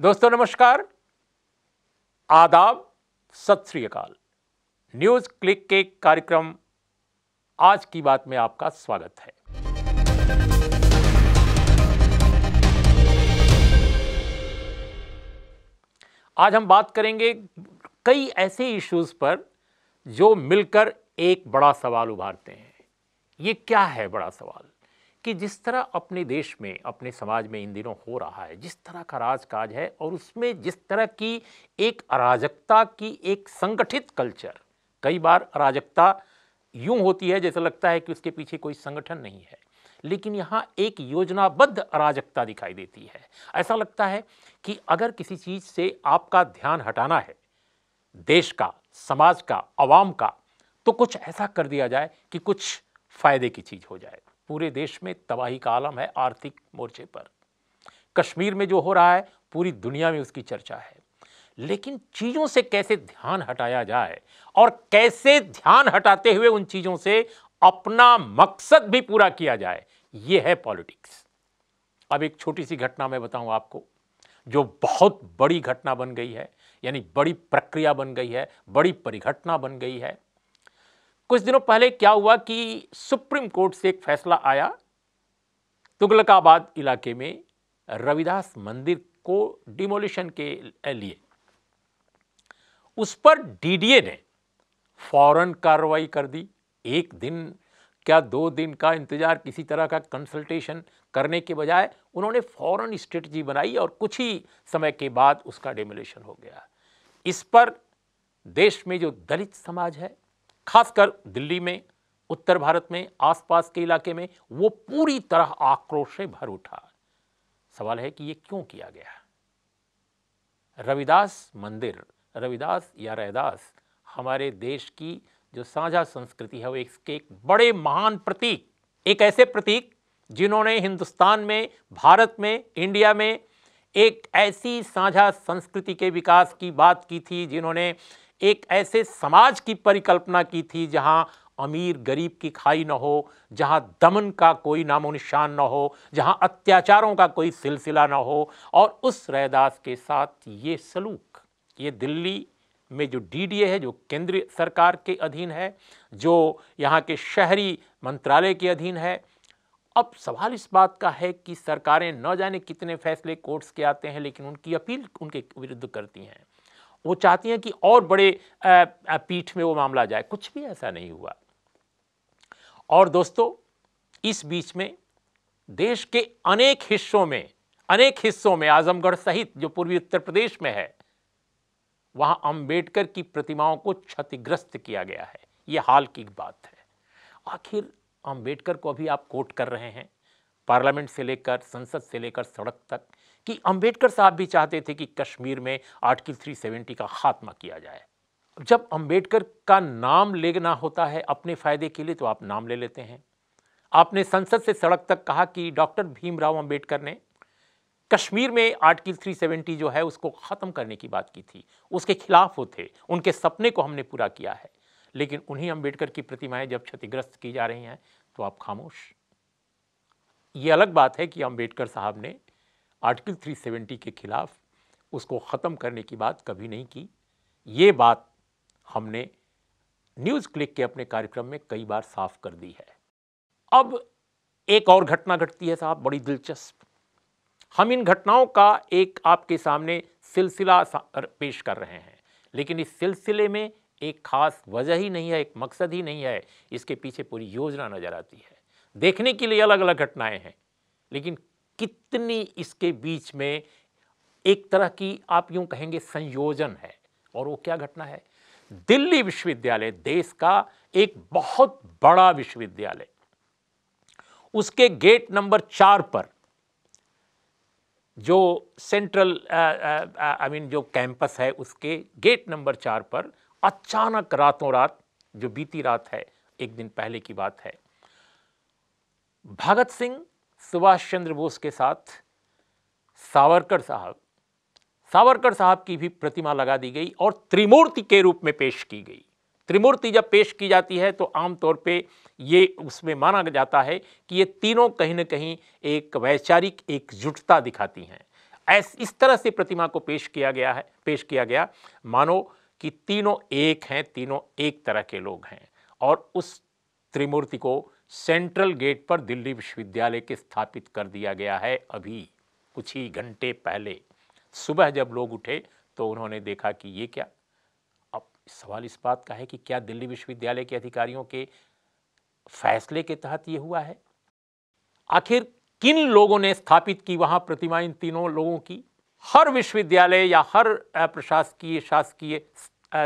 दोस्तों नमस्कार आदाब सत श्री अकाल न्यूज क्लिक के कार्यक्रम आज की बात में आपका स्वागत है आज हम बात करेंगे कई ऐसे इश्यूज पर जो मिलकर एक बड़ा सवाल उभारते हैं ये क्या है बड़ा सवाल कि जिस तरह अपने देश में अपने समाज में इन दिनों हो रहा है जिस तरह का राजकाज है और उसमें जिस तरह की एक अराजकता की एक संगठित कल्चर कई बार अराजकता यूं होती है जैसे लगता है कि उसके पीछे कोई संगठन नहीं है लेकिन यहाँ एक योजनाबद्ध अराजकता दिखाई देती है ऐसा लगता है कि अगर किसी चीज़ से आपका ध्यान हटाना है देश का समाज का आवाम का तो कुछ ऐसा कर दिया जाए कि कुछ फ़ायदे की चीज़ हो जाए पूरे देश में तबाही का आलम है आर्थिक मोर्चे पर कश्मीर में जो हो रहा है पूरी दुनिया में उसकी चर्चा है लेकिन चीज़ों से कैसे ध्यान हटाया जाए और कैसे ध्यान हटाते हुए उन चीज़ों से अपना मकसद भी पूरा किया जाए यह है पॉलिटिक्स अब एक छोटी सी घटना मैं बताऊं आपको जो बहुत बड़ी घटना बन गई है यानी बड़ी प्रक्रिया बन गई है बड़ी परिघटना बन गई है कुछ दिनों पहले क्या हुआ कि सुप्रीम कोर्ट से एक फैसला आया तुगलकाबाद इलाके में रविदास मंदिर को डिमोलिशन के लिए उस पर डीडीए ने फौरन कार्रवाई कर दी एक दिन क्या दो दिन का इंतजार किसी तरह का कंसल्टेशन करने के बजाय उन्होंने फौरन स्ट्रेटजी बनाई और कुछ ही समय के बाद उसका डिमोलिशन हो गया इस पर देश में जो दलित समाज है खासकर दिल्ली में उत्तर भारत में आसपास के इलाके में वो पूरी तरह आक्रोश से भर उठा सवाल है कि ये क्यों किया गया रविदास मंदिर रविदास या रैदास हमारे देश की जो साझा संस्कृति है वो इसके एक बड़े महान प्रतीक एक ऐसे प्रतीक जिन्होंने हिंदुस्तान में भारत में इंडिया में एक ऐसी साझा संस्कृति के विकास की बात की थी जिन्होंने एक ऐसे समाज की परिकल्पना की थी जहां अमीर गरीब की खाई न हो जहां दमन का कोई नामो निशान न हो जहां अत्याचारों का कोई सिलसिला न हो और उस रैदास के साथ ये सलूक ये दिल्ली में जो डीडीए है जो केंद्रीय सरकार के अधीन है जो यहाँ के शहरी मंत्रालय के अधीन है अब सवाल इस बात का है कि सरकारें न जाने कितने फैसले कोर्ट्स के आते हैं लेकिन उनकी अपील उनके विरुद्ध करती हैं वो चाहती हैं कि और बड़े पीठ में वो मामला जाए कुछ भी ऐसा नहीं हुआ और दोस्तों इस बीच में देश के अनेक हिस्सों में अनेक हिस्सों में आजमगढ़ सहित जो पूर्वी उत्तर प्रदेश में है वहां अंबेडकर की प्रतिमाओं को क्षतिग्रस्त किया गया है यह हाल की बात है आखिर अंबेडकर को अभी आप कोट कर रहे हैं पार्लियामेंट से लेकर संसद से लेकर सड़क तक कि अंबेडकर साहब भी चाहते थे कि कश्मीर में आर्टिकल 370 का खात्मा किया जाए जब अंबेडकर का नाम लेना होता है अपने फ़ायदे के लिए तो आप नाम ले लेते हैं आपने संसद से सड़क तक कहा कि डॉक्टर भीमराव अंबेडकर ने कश्मीर में आर्टिकल 370 जो है उसको ख़त्म करने की बात की थी उसके खिलाफ वो थे उनके सपने को हमने पूरा किया है लेकिन उन्हीं अंबेडकर की प्रतिमाएं जब क्षतिग्रस्त की जा रही हैं तो आप खामोश ये अलग बात है कि अंबेडकर साहब ने आर्टिकल 370 के खिलाफ उसको ख़त्म करने की बात कभी नहीं की ये बात हमने न्यूज़ क्लिक के अपने कार्यक्रम में कई बार साफ कर दी है अब एक और घटना घटती है साहब बड़ी दिलचस्प हम इन घटनाओं का एक आपके सामने सिलसिला पेश कर रहे हैं लेकिन इस सिलसिले में एक खास वजह ही नहीं है एक मकसद ही नहीं है इसके पीछे पूरी योजना नज़र आती है देखने के लिए अलग अलग घटनाएं हैं लेकिन कितनी इसके बीच में एक तरह की आप यूं कहेंगे संयोजन है और वो क्या घटना है दिल्ली विश्वविद्यालय देश का एक बहुत बड़ा विश्वविद्यालय उसके गेट नंबर चार पर जो सेंट्रल आई मीन जो कैंपस है उसके गेट नंबर चार पर अचानक रातों रात जो बीती रात है एक दिन पहले की बात है भगत सिंह सुभाष चंद्र बोस के साथ सावरकर साहब सावरकर साहब की भी प्रतिमा लगा दी गई और त्रिमूर्ति के रूप में पेश की गई त्रिमूर्ति जब पेश की जाती है तो आमतौर पे ये उसमें माना जाता है कि ये तीनों कहीं ना कहीं एक वैचारिक एकजुटता दिखाती हैं ऐस इस तरह से प्रतिमा को पेश किया गया है पेश किया गया मानो कि तीनों एक हैं तीनों एक तरह के लोग हैं और उस त्रिमूर्ति को सेंट्रल गेट पर दिल्ली विश्वविद्यालय के स्थापित कर दिया गया है अभी कुछ ही घंटे पहले सुबह जब लोग उठे तो उन्होंने देखा कि ये क्या अब सवाल इस बात का है कि क्या दिल्ली विश्वविद्यालय के अधिकारियों के फैसले के तहत ये हुआ है आखिर किन लोगों ने स्थापित की वहाँ प्रतिमा इन तीनों लोगों की हर विश्वविद्यालय या हर प्रशासकीय शासकीय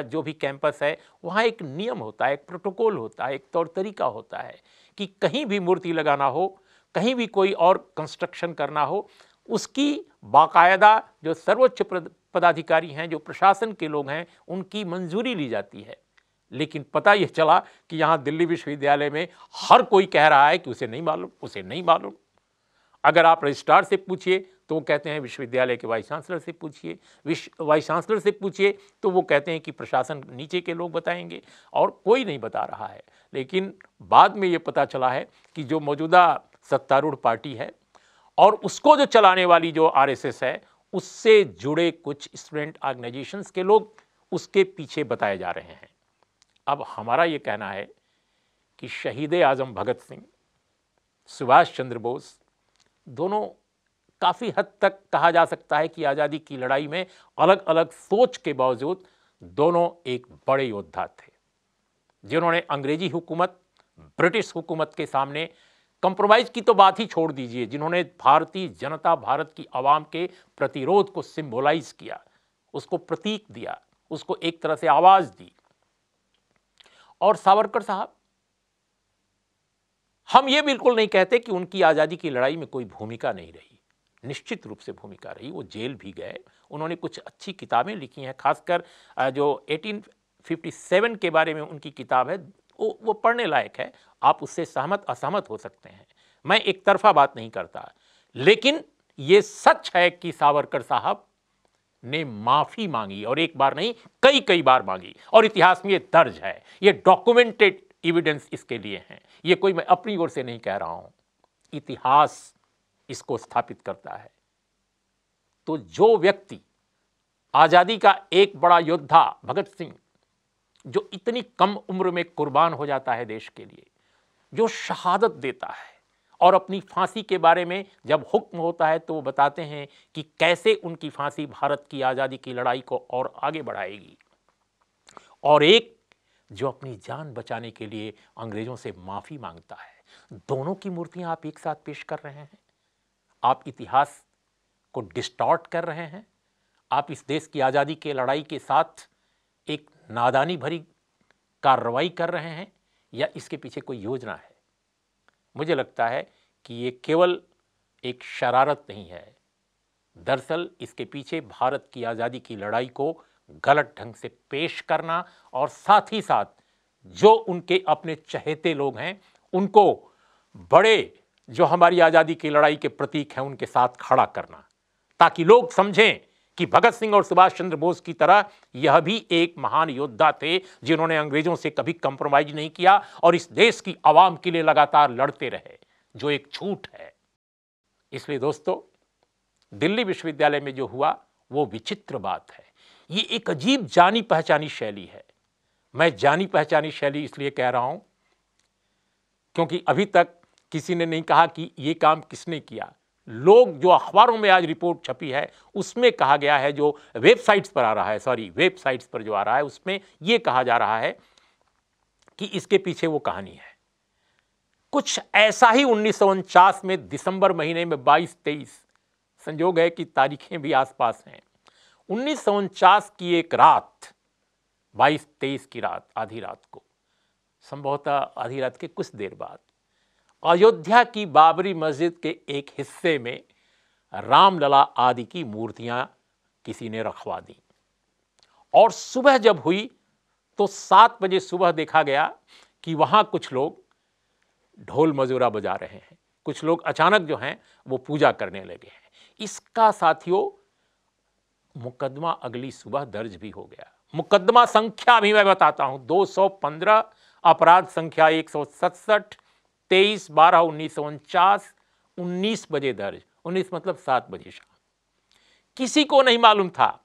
जो भी कैंपस है वहाँ एक नियम होता है एक प्रोटोकॉल होता है एक तौर तरीका होता है कि कहीं भी मूर्ति लगाना हो कहीं भी कोई और कंस्ट्रक्शन करना हो उसकी बाकायदा जो सर्वोच्च पदाधिकारी हैं जो प्रशासन के लोग हैं उनकी मंजूरी ली जाती है लेकिन पता यह चला कि यहाँ दिल्ली विश्वविद्यालय में हर कोई कह रहा है कि उसे नहीं मालूम उसे नहीं मालूम अगर आप रजिस्ट्रार से पूछिए तो वो कहते हैं विश्वविद्यालय के वाइस चांसलर से पूछिए विश्व वाइस चांसलर से पूछिए तो वो कहते हैं कि प्रशासन नीचे के लोग बताएंगे और कोई नहीं बता रहा है लेकिन बाद में ये पता चला है कि जो मौजूदा सत्तारूढ़ पार्टी है और उसको जो चलाने वाली जो आरएसएस है उससे जुड़े कुछ स्टूडेंट ऑर्गेनाइजेशंस के लोग उसके पीछे बताए जा रहे हैं अब हमारा ये कहना है कि शहीद आज़म भगत सिंह सुभाष चंद्र बोस दोनों काफ़ी हद तक कहा जा सकता है कि आज़ादी की लड़ाई में अलग अलग सोच के बावजूद दोनों एक बड़े योद्धा थे जिन्होंने अंग्रेजी हुकूमत ब्रिटिश हुकूमत के सामने कंप्रोमाइज़ की तो बात ही छोड़ दीजिए जिन्होंने भारतीय जनता भारत की आवाम के प्रतिरोध को सिम्बोलाइज किया उसको प्रतीक दिया उसको एक तरह से आवाज़ दी और सावरकर साहब हम ये बिल्कुल नहीं कहते कि उनकी आज़ादी की लड़ाई में कोई भूमिका नहीं रही निश्चित रूप से भूमिका रही वो जेल भी गए उन्होंने कुछ अच्छी किताबें लिखी हैं खासकर जो 1857 के बारे में उनकी किताब है वो वो पढ़ने लायक है आप उससे सहमत असहमत हो सकते हैं मैं एक तरफा बात नहीं करता लेकिन ये सच है कि सावरकर साहब ने माफ़ी मांगी और एक बार नहीं कई कई बार मांगी और इतिहास में ये दर्ज है ये डॉक्यूमेंटेड इविडेंस इसके लिए हैं ये कोई मैं अपनी ओर से नहीं कह रहा हूं इतिहास इसको स्थापित करता है तो जो व्यक्ति आज़ादी का एक बड़ा योद्धा भगत सिंह जो इतनी कम उम्र में कुर्बान हो जाता है देश के लिए जो शहादत देता है और अपनी फांसी के बारे में जब हुक्म होता है तो वो बताते हैं कि कैसे उनकी फांसी भारत की आज़ादी की लड़ाई को और आगे बढ़ाएगी और एक जो अपनी जान बचाने के लिए अंग्रेज़ों से माफ़ी मांगता है दोनों की मूर्तियां आप एक साथ पेश कर रहे हैं आप इतिहास को डिस्टॉर्ट कर रहे हैं आप इस देश की आज़ादी के लड़ाई के साथ एक नादानी भरी कार्रवाई कर रहे हैं या इसके पीछे कोई योजना है मुझे लगता है कि ये केवल एक शरारत नहीं है दरअसल इसके पीछे भारत की आज़ादी की लड़ाई को गलत ढंग से पेश करना और साथ ही साथ जो उनके अपने चहेते लोग हैं उनको बड़े जो हमारी आज़ादी की लड़ाई के प्रतीक हैं उनके साथ खड़ा करना ताकि लोग समझें कि भगत सिंह और सुभाष चंद्र बोस की तरह यह भी एक महान योद्धा थे जिन्होंने अंग्रेजों से कभी कंप्रोमाइज नहीं किया और इस देश की आवाम के लिए लगातार लड़ते रहे जो एक छूट है इसलिए दोस्तों दिल्ली विश्वविद्यालय में जो हुआ वो विचित्र बात है ये एक अजीब जानी पहचानी शैली है मैं जानी पहचानी शैली इसलिए कह रहा हूं क्योंकि अभी तक किसी ने नहीं कहा कि ये काम किसने किया लोग जो अखबारों में आज रिपोर्ट छपी है उसमें कहा गया है जो वेबसाइट्स पर आ रहा है सॉरी वेबसाइट्स पर जो आ रहा है उसमें यह कहा जा रहा है कि इसके पीछे वो कहानी है कुछ ऐसा ही उन्नीस में दिसंबर महीने में 22 तेईस संजोग है कि तारीखें भी आसपास हैं उन्नीस की एक रात 22 तेईस की रात आधी रात को संभवतः आधी रात के कुछ देर बाद अयोध्या की बाबरी मस्जिद के एक हिस्से में रामलला आदि की मूर्तियां किसी ने रखवा दी और सुबह जब हुई तो सात बजे सुबह देखा गया कि वहाँ कुछ लोग ढोल मजूरा बजा रहे हैं कुछ लोग अचानक जो हैं वो पूजा करने लगे हैं इसका साथियों मुकदमा अगली सुबह दर्ज भी हो गया मुकदमा संख्या भी मैं बताता हूं 215 अपराध संख्या एक सौ सड़सठ तेईस बारह उन्नीस सौ उनचास उन्नीस बजे दर्ज उन्नीस मतलब सात बजे शाम किसी को नहीं मालूम था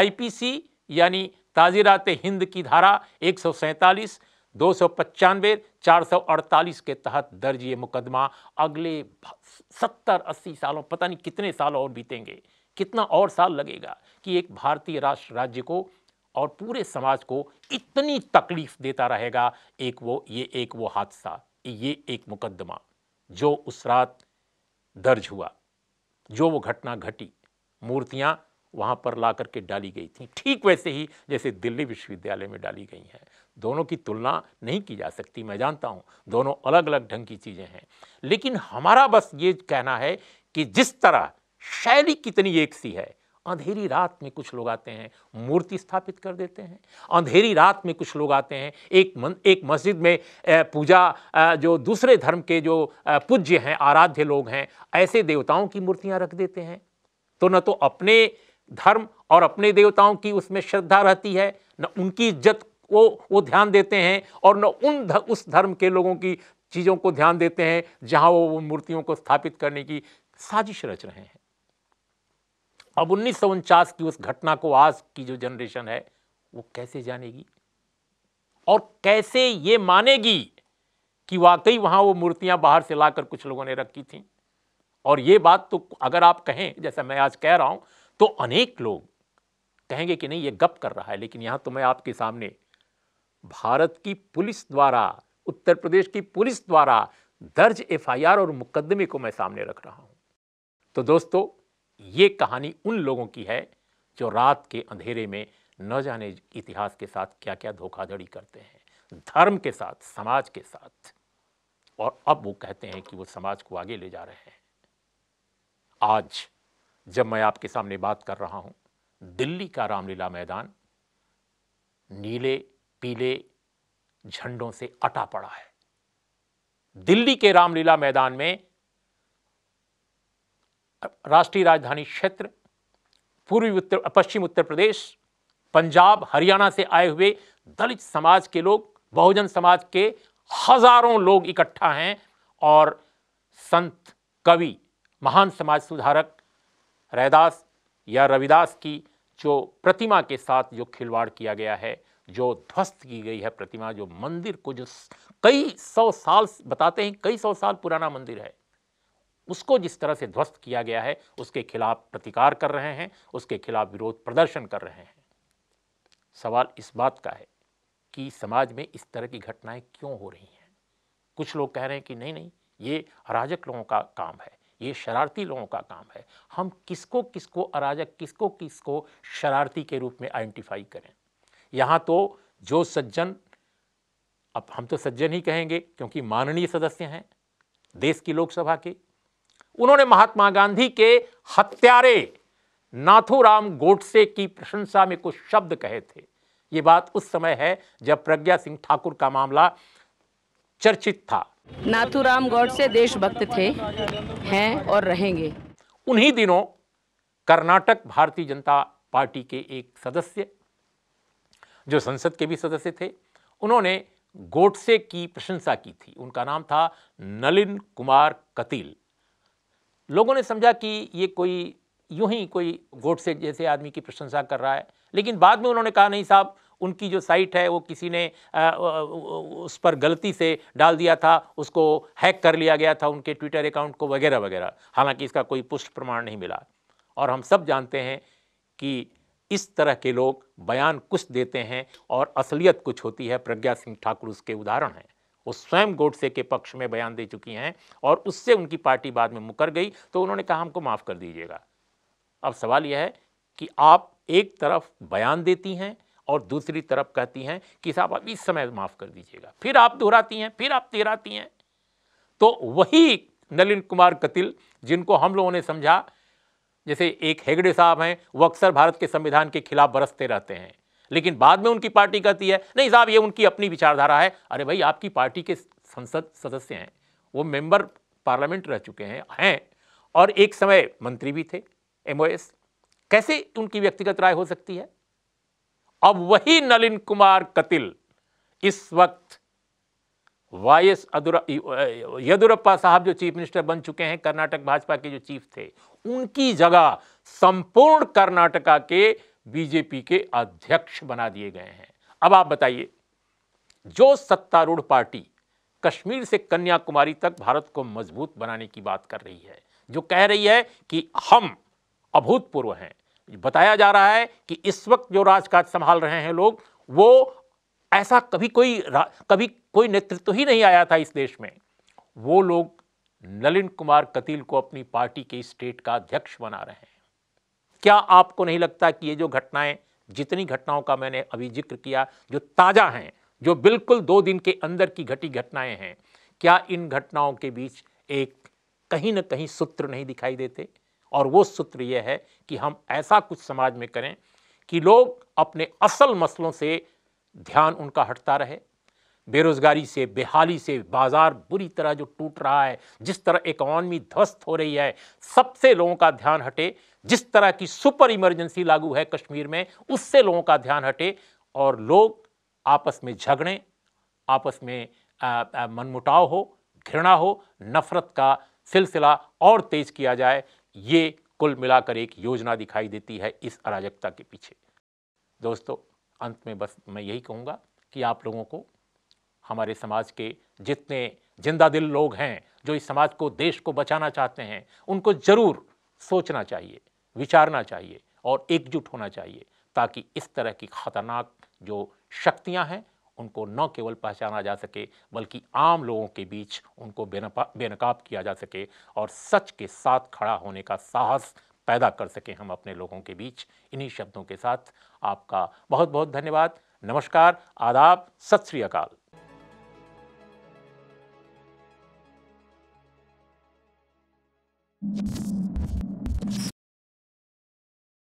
आईपीसी यानी ताजीरात हिंद की धारा एक सौ सैंतालीस दो सौ पचानवे चार सौ अड़तालीस के तहत दर्ज ये मुकदमा अगले सत्तर अस्सी सालों पता नहीं कितने साल और बीतेंगे कितना और साल लगेगा कि एक भारतीय राष्ट्र राज्य को और पूरे समाज को इतनी तकलीफ देता रहेगा एक वो ये एक वो हादसा ये एक मुकदमा जो उस रात दर्ज हुआ जो वो घटना घटी मूर्तियाँ वहाँ पर ला करके डाली गई थी ठीक वैसे ही जैसे दिल्ली विश्वविद्यालय में डाली गई हैं दोनों की तुलना नहीं की जा सकती मैं जानता हूँ दोनों अलग अलग ढंग की चीज़ें हैं लेकिन हमारा बस ये कहना है कि जिस तरह शैली कितनी एक सी है अंधेरी रात में कुछ लोग आते हैं मूर्ति स्थापित कर देते हैं अंधेरी रात में कुछ लोग आते हैं एक मन एक मस्जिद में पूजा जो दूसरे धर्म के जो पूज्य हैं आराध्य लोग हैं ऐसे देवताओं की मूर्तियां रख देते हैं तो न तो अपने धर्म और अपने देवताओं की उसमें श्रद्धा रहती है न उनकी इज्जत वो वो ध्यान देते हैं और न उन ध, उस धर्म के लोगों की चीज़ों को ध्यान देते हैं जहाँ वो मूर्तियों को स्थापित करने की साजिश रच रहे हैं अब उन्नीस की उस घटना को आज की जो जनरेशन है वो कैसे जानेगी और कैसे ये मानेगी कि वाकई वहां वो मूर्तियां बाहर से लाकर कुछ लोगों ने रखी थी और ये बात तो अगर आप कहें जैसा मैं आज कह रहा हूं तो अनेक लोग कहेंगे कि नहीं ये गप कर रहा है लेकिन यहां तो मैं आपके सामने भारत की पुलिस द्वारा उत्तर प्रदेश की पुलिस द्वारा दर्ज एफआईआर और मुकदमे को मैं सामने रख रहा हूं तो दोस्तों ये कहानी उन लोगों की है जो रात के अंधेरे में न जाने इतिहास के साथ क्या क्या धोखाधड़ी करते हैं धर्म के साथ समाज के साथ और अब वो कहते हैं कि वो समाज को आगे ले जा रहे हैं आज जब मैं आपके सामने बात कर रहा हूं दिल्ली का रामलीला मैदान नीले पीले झंडों से अटा पड़ा है दिल्ली के रामलीला मैदान में राष्ट्रीय राजधानी क्षेत्र पूर्वी उत्तर पश्चिम उत्तर प्रदेश पंजाब हरियाणा से आए हुए दलित समाज के लोग बहुजन समाज के हजारों लोग इकट्ठा हैं और संत कवि महान समाज सुधारक रैदास या रविदास की जो प्रतिमा के साथ जो खिलवाड़ किया गया है जो ध्वस्त की गई है प्रतिमा जो मंदिर को जो कई सौ साल बताते हैं कई सौ साल पुराना मंदिर है उसको जिस तरह से ध्वस्त किया गया है उसके खिलाफ प्रतिकार कर रहे हैं उसके खिलाफ विरोध प्रदर्शन कर रहे हैं सवाल इस बात का है कि समाज में इस तरह की घटनाएं क्यों हो रही हैं कुछ लोग कह रहे हैं कि नहीं नहीं ये अराजक लोगों का काम है ये शरारती लोगों का काम है हम किसको किसको अराजक किसको किसको शरारती के रूप में आइडेंटिफाई करें यहाँ तो जो सज्जन अब हम तो सज्जन ही कहेंगे क्योंकि माननीय सदस्य हैं देश की लोकसभा के उन्होंने महात्मा गांधी के हत्यारे नाथूराम गोडसे की प्रशंसा में कुछ शब्द कहे थे ये बात उस समय है जब प्रज्ञा सिंह ठाकुर का मामला चर्चित था नाथूराम गोडसे देशभक्त थे हैं और रहेंगे उन्हीं दिनों कर्नाटक भारतीय जनता पार्टी के एक सदस्य जो संसद के भी सदस्य थे उन्होंने गोडसे की प्रशंसा की थी उनका नाम था नलिन कुमार कतील लोगों ने समझा कि ये कोई यूं ही कोई गोट से जैसे आदमी की प्रशंसा कर रहा है लेकिन बाद में उन्होंने कहा नहीं साहब उनकी जो साइट है वो किसी ने आ, उस पर गलती से डाल दिया था उसको हैक कर लिया गया था उनके ट्विटर अकाउंट को वगैरह वगैरह हालांकि इसका कोई पुष्ट प्रमाण नहीं मिला और हम सब जानते हैं कि इस तरह के लोग बयान कुछ देते हैं और असलियत कुछ होती है प्रज्ञा सिंह ठाकुर उसके उदाहरण हैं वो स्वयं गोडसे के पक्ष में बयान दे चुकी हैं और उससे उनकी पार्टी बाद में मुकर गई तो उन्होंने कहा हमको माफ़ कर दीजिएगा अब सवाल यह है कि आप एक तरफ बयान देती हैं और दूसरी तरफ कहती हैं कि साहब अब इस समय माफ़ कर दीजिएगा फिर आप दोहराती हैं फिर आप तेहराती हैं तो वही नलिन कुमार कतिल जिनको हम लोगों ने समझा जैसे एक हेगड़े साहब हैं वो अक्सर भारत के संविधान के खिलाफ बरसते रहते हैं लेकिन बाद में उनकी पार्टी कहती है नहीं साहब ये उनकी अपनी विचारधारा है अरे भाई आपकी पार्टी के संसद सदस्य हैं वो मेंबर पार्लियामेंट रह चुके हैं हैं और एक समय मंत्री भी थे एमओएस कैसे उनकी व्यक्तिगत राय हो सकती है अब वही नलिन कुमार कतिल इस वक्त वाई एस यदुरप्पा साहब जो चीफ मिनिस्टर बन चुके हैं कर्नाटक भाजपा के जो चीफ थे उनकी जगह संपूर्ण कर्नाटका के बीजेपी के अध्यक्ष बना दिए गए हैं अब आप बताइए जो सत्तारूढ़ पार्टी कश्मीर से कन्याकुमारी तक भारत को मजबूत बनाने की बात कर रही है जो कह रही है कि हम अभूतपूर्व हैं बताया जा रहा है कि इस वक्त जो राजकाज संभाल रहे हैं लोग वो ऐसा कभी कोई कभी कोई नेतृत्व तो ही नहीं आया था इस देश में वो लोग नलिन कुमार कतील को अपनी पार्टी के स्टेट का अध्यक्ष बना रहे हैं क्या आपको नहीं लगता कि ये जो घटनाएं जितनी घटनाओं का मैंने अभी जिक्र किया जो ताज़ा हैं जो बिल्कुल दो दिन के अंदर की घटी घटनाएं हैं क्या इन घटनाओं के बीच एक कहीं ना कहीं सूत्र नहीं दिखाई देते और वो सूत्र यह है कि हम ऐसा कुछ समाज में करें कि लोग अपने असल मसलों से ध्यान उनका हटता रहे बेरोज़गारी से बेहाली से बाज़ार बुरी तरह जो टूट रहा है जिस तरह इकॉनमी ध्वस्त हो रही है सबसे लोगों का ध्यान हटे जिस तरह की सुपर इमरजेंसी लागू है कश्मीर में उससे लोगों का ध्यान हटे और लोग आपस में झगड़ें आपस में मनमुटाव हो घृणा हो नफ़रत का सिलसिला और तेज़ किया जाए ये कुल मिलाकर एक योजना दिखाई देती है इस अराजकता के पीछे दोस्तों अंत में बस मैं यही कहूँगा कि आप लोगों को हमारे समाज के जितने जिंदा दिल लोग हैं जो इस समाज को देश को बचाना चाहते हैं उनको ज़रूर सोचना चाहिए विचारना चाहिए और एकजुट होना चाहिए ताकि इस तरह की खतरनाक जो शक्तियां हैं उनको न केवल पहचाना जा सके बल्कि आम लोगों के बीच उनको बेनकाब किया जा सके और सच के साथ खड़ा होने का साहस पैदा कर सकें हम अपने लोगों के बीच इन्हीं शब्दों के साथ आपका बहुत बहुत धन्यवाद नमस्कार आदाब सत श्री अकाल you